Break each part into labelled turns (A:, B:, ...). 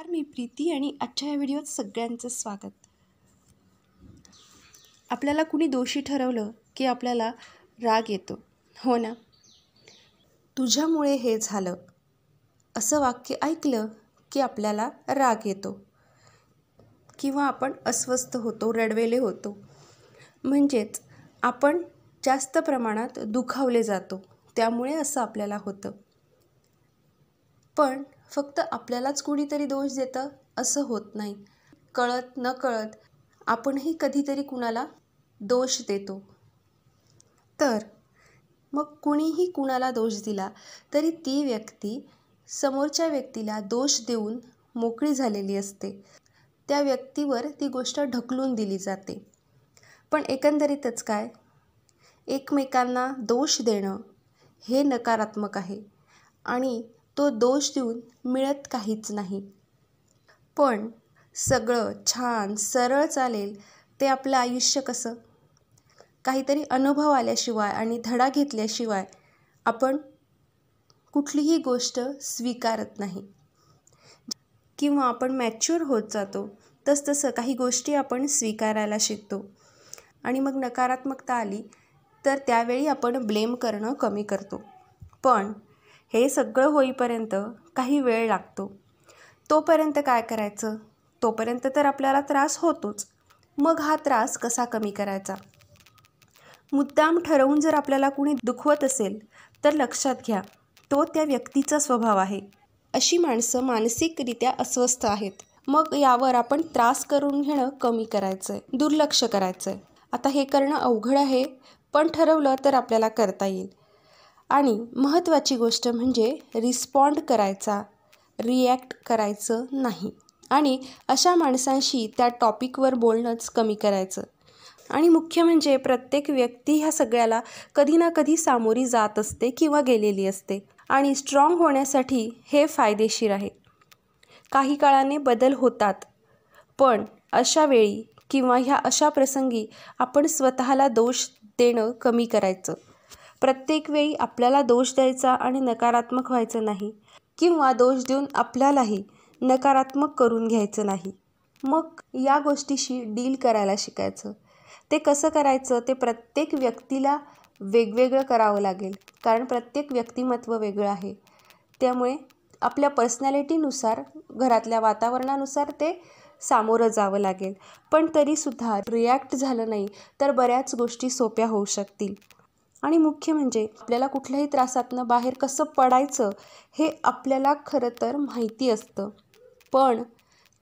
A: नमस्कार मी प्रीती आणि आजच्या या व्हिडिओत सगळ्यांचं स्वागत आपल्याला कुणी दोषी ठरवलं की आपल्याला राग येतो हो ना तुझ्यामुळे हे झालं असं वाक्य ऐकलं की आपल्याला राग येतो किंवा आपण अस्वस्थ होतो रडवेले होतो म्हणजेच आपण जास्त प्रमाणात दुखावले जातो त्यामुळे असं आपल्याला होतं पण फक्त आपल्यालाच कुणीतरी दोष देतं असं होत नाही कळत न कळत आपणही कधीतरी कुणाला दोष देतो तर मग कुणीही कुणाला दोष दिला तरी ती व्यक्ती समोरच्या व्यक्तीला दोष देऊन मोकळी झालेली असते त्या व्यक्तीवर ती गोष्ट ढकलून दिली जाते पण एकंदरीतच काय एकमेकांना दोष देणं हे नकारात्मक आहे आणि तो दोष देऊन मिळत काहीच नाही पण सगळं छान सरळ चालेल ते आपलं आयुष्य कसं काहीतरी अनुभव आल्याशिवाय आणि धडा घेतल्याशिवाय आपण कुठलीही गोष्ट स्वीकारत नाही किंवा आपण मॅच्युअर होत जातो तसतसं काही गोष्टी आपण स्वीकारायला शिकतो आणि मग नकारात्मकता आली तर त्यावेळी आपण ब्लेम करणं कमी करतो पण हे सगळं होईपर्यंत काही वेळ लागतो तोपर्यंत काय करायचं तोपर्यंत तर आपल्याला त्रास होतोच मग हा त्रास कसा कमी करायचा मुद्दाम ठरवून जर आपल्याला कुणी दुखवत असेल तर लक्षात घ्या तो त्या व्यक्तीचा स्वभाव आहे अशी माणसं मानसिकरित्या अस्वस्थ आहेत मग यावर आपण त्रास करून घेणं कमी करायचं आहे दुर्लक्ष करायचं आहे आता हे करणं अवघड आहे पण ठरवलं तर आपल्याला करता येईल आणि महत्त्वाची गोष्ट म्हणजे रिस्पॉन्ड करायचा रिॲक्ट करायचं नाही आणि अशा माणसांशी त्या टॉपिकवर बोलणंच कमी करायचं आणि मुख्य म्हणजे प्रत्येक व्यक्ती ह्या सगळ्याला कधी ना कधी सामोरी जात असते किंवा गेलेली असते आणि स्ट्रॉंग होण्यासाठी हे फायदेशीर आहे काही काळाने बदल होतात पण अशा वेळी किंवा ह्या अशा प्रसंगी आपण स्वतःला दोष देणं कमी करायचं प्रत्येक वेळी आपल्याला दोष द्यायचा आणि नकारात्मक व्हायचं नाही किंवा दोष देऊन आपल्यालाही नकारात्मक करून घ्यायचं नाही मग या गोष्टीशी डील करायला शिकायचं ते कसं करायचं ते प्रत्येक व्यक्तीला वेगवेगळं करावं लागेल कारण प्रत्येक व्यक्तिमत्व वेगळं आहे त्यामुळे आपल्या पर्सनॅलिटीनुसार घरातल्या वातावरणानुसार ते सामोरं जावं लागेल पण तरीसुद्धा रिॲक्ट झालं नाही तर बऱ्याच गोष्टी सोप्या होऊ शकतील आणि मुख्य म्हणजे आपल्याला कुठल्याही त्रासातनं बाहेर कसं पडायचं हे आपल्याला खरं तर माहिती असतं पण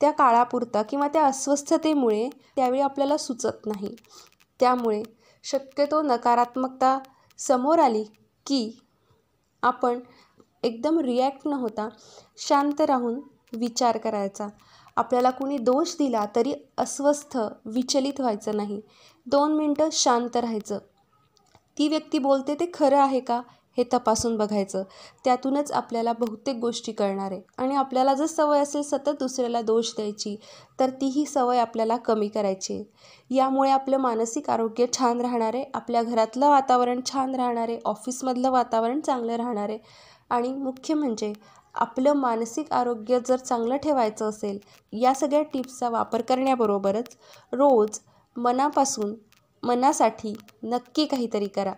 A: त्या काळापुरता किंवा त्या अस्वस्थतेमुळे त्यावेळी आपल्याला सुचत नाही त्यामुळे शक्यतो नकारात्मकता समोर आली की आपण एकदम रिॲक्ट न होता शांत राहून विचार करायचा आपल्याला कुणी दोष दिला तरी अस्वस्थ विचलित व्हायचं नाही दोन मिनटं शांत राहायचं ती व्यक्ती बोलते ते खरं आहे का हे तपासून बघायचं त्यातूनच आपल्याला बहुतेक गोष्टी कळणार आहे आणि आपल्याला जर सवय असेल सतत दुसऱ्याला दोष द्यायची तर ती ही सवय आपल्याला कमी करायची आहे यामुळे आपलं मानसिक आरोग्य छान राहणार आहे आपल्या घरातलं वातावरण छान राहणार आहे ऑफिसमधलं वातावरण चांगलं राहणार आहे आणि मुख्य म्हणजे आपलं मानसिक आरोग्य जर चांगलं ठेवायचं असेल या सगळ्या टिप्सचा वापर करण्याबरोबरच रोज मनापासून मनासाठी नक्की काहीतरी करा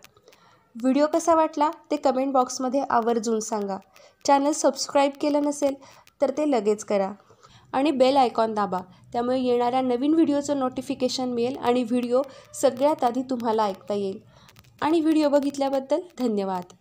A: व्हिडिओ कसा वाटला ते कमेंट बॉक्समध्ये आवर्जून सांगा चॅनल सबस्क्राईब केलं नसेल तर ते लगेच करा आणि बेल आयकॉन दाबा त्यामुळे येणाऱ्या नवीन व्हिडिओचं नोटिफिकेशन मिळेल आणि व्हिडिओ सगळ्यात आधी तुम्हाला ऐकता येईल आणि व्हिडिओ बघितल्याबद्दल धन्यवाद